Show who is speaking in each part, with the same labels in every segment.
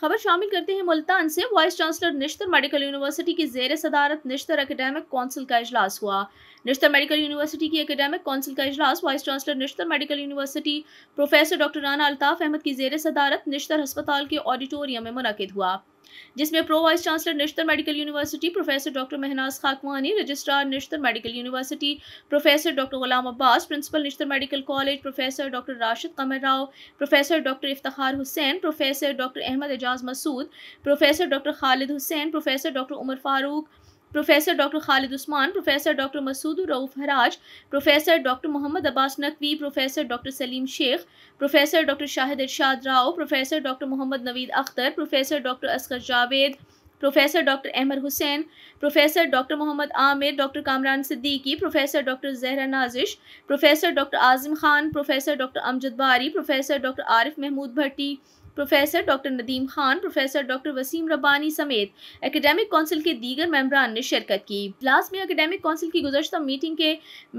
Speaker 1: खबर शामिल करते हैं मुल्तान से vice chancellor Nishtar medical university की जेर सदारत निश्तर एकेडमिक कौंसिल का अजलास हुआ निश्तर मेडिकल यूनिवर्सिटी की एकेडमिक काउंसिल का अजलास vice chancellor Nishtar medical university professor doctor Rana Altaf Ahmad की जेर सदारत निश्तर अस्पताल के ऑडिटोरियम में मुनद हुआ जिसमें pro vice chancellor Nishtar medical university professor doctor Mahnaz Khakwani registrar Nishtar medical university professor doctor Ghulam Abbas principal Nishtar medical college professor doctor Rashid Qamar Rao professor doctor Iftar Hussain professor doctor Ahmad Ejaz Masood professor doctor Khalid Hussain professor doctor Umar Farooq professor doctor Khalid Usman professor doctor Masood Rauf Haraj professor doctor Muhammad Abbas Naqvi professor doctor Saleem Sheikh professor doctor Shahid इरशाद Rao professor doctor Muhammad Naveed Akhtar professor doctor Asghar Javed professor doctor Ahmad Hussain professor doctor Muhammad Aamir doctor Kamran Siddiqui professor doctor Zahra Nazish professor doctor Azam Khan professor doctor Amjad Bari professor doctor Arif Mahmood Bhatti professor doctor Nadeem Khan professor doctor Waseem Rabbani समेत academic council के दीगर मेम्बरान ने शिरकत की class में academic council की गुजशत meeting के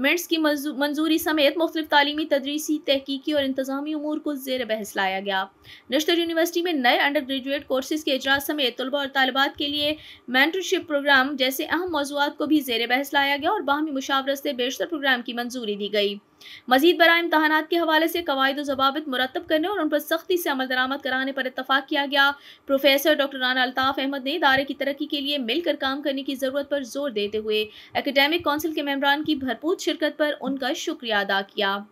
Speaker 1: मिनट्स की मंजूरी समेत मुख्तु तालीमी तदरीसी तहकीकी और इंतजामी अमूर को जेर बहस लाया गया नश्तर यूनिवर्सिटी में नए अंडर ग्रेजुएट कोर्सेज़ के अजराज समेत तलबा और तलबात के लिए मैंटरशिप प्रोग्राम जैसे अहम मौजूद को भी जेर बहस लाया गया और बाहमी मुशावरत से बेशतर प्रोग्राम की मंजूरी दी गई मजीद बरा इम्तहान के हवाले से कवायद जवाबत मुरतब करने और उन पर सख्ती से अमल दरामद कराने पर इतफाक़ किया गया प्रोफेसर डॉक्टर राना अल्ताफ़ अहमद ने इदारे की तरक्की के लिए मिलकर काम करने की ज़रूरत पर जोर देते हुए एकेडेमिक काउंसिल के मम्बरान की भरपूर शिरकत पर उनका शुक्रिया अदा किया